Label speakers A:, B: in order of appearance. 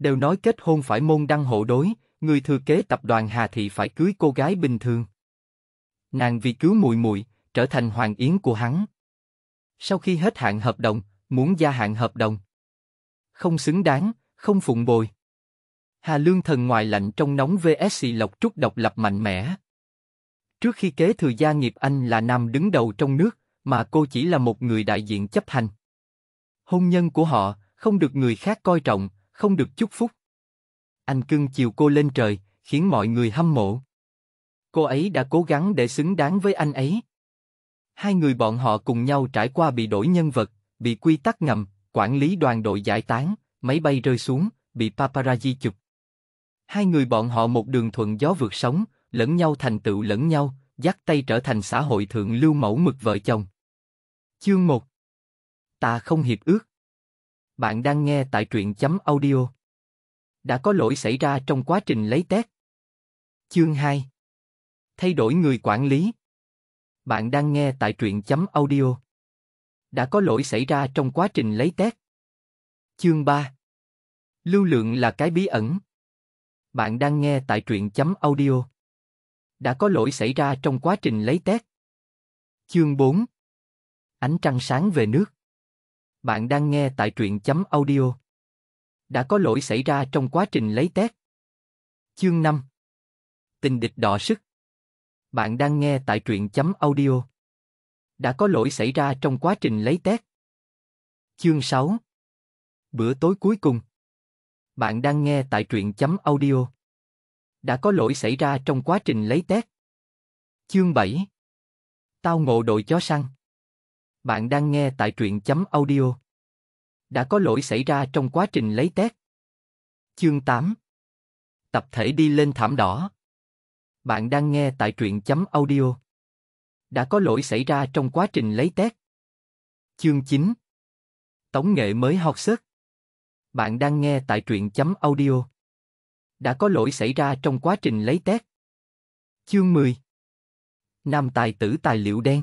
A: đều nói kết hôn phải môn đăng hộ đối, người thừa kế tập đoàn Hà Thị phải cưới cô gái bình thường. Nàng vì cứu mùi mùi, trở thành hoàng yến của hắn. Sau khi hết hạn hợp đồng, muốn gia hạn hợp đồng. Không xứng đáng, không phụng bồi. Hà Lương Thần ngoài lạnh trong nóng VSC Lộc Trúc độc lập mạnh mẽ. Trước khi kế thừa gia nghiệp anh là nam đứng đầu trong nước, mà cô chỉ là một người đại diện chấp hành. Hôn nhân của họ không được người khác coi trọng, không được chúc phúc. Anh cưng chiều cô lên trời, khiến mọi người hâm mộ. Cô ấy đã cố gắng để xứng đáng với anh ấy. Hai người bọn họ cùng nhau trải qua bị đổi nhân vật, bị quy tắc ngầm, quản lý đoàn đội giải tán, máy bay rơi xuống, bị paparazzi chụp. Hai người bọn họ một đường thuận gió vượt sóng, lẫn nhau thành tựu lẫn nhau, dắt tay trở thành xã hội thượng lưu mẫu mực vợ chồng. Chương 1 Ta không hiệp ước bạn đang nghe tại truyện chấm audio. Đã có lỗi xảy ra trong quá trình lấy test. Chương 2 Thay đổi người quản lý Bạn đang nghe tại truyện chấm audio. Đã có lỗi xảy ra trong quá trình lấy test. Chương 3 Lưu lượng là cái bí ẩn. Bạn đang nghe tại truyện chấm audio. Đã có lỗi xảy ra trong quá trình lấy test. Chương 4 Ánh trăng sáng về nước bạn đang nghe tại truyện chấm audio. Đã có lỗi xảy ra trong quá trình lấy test. Chương 5 Tình địch đỏ sức Bạn đang nghe tại truyện chấm audio. Đã có lỗi xảy ra trong quá trình lấy test. Chương 6 Bữa tối cuối cùng Bạn đang nghe tại truyện chấm audio. Đã có lỗi xảy ra trong quá trình lấy test. Chương 7 Tao ngộ đội chó săn bạn đang nghe tại truyện chấm audio. Đã có lỗi xảy ra trong quá trình lấy test. Chương 8 Tập thể đi lên thảm đỏ. Bạn đang nghe tại truyện chấm audio. Đã có lỗi xảy ra trong quá trình lấy test. Chương 9 Tống nghệ mới học sức. Bạn đang nghe tại truyện chấm audio. Đã có lỗi xảy ra trong quá trình lấy test. Chương 10 Nam tài tử tài liệu đen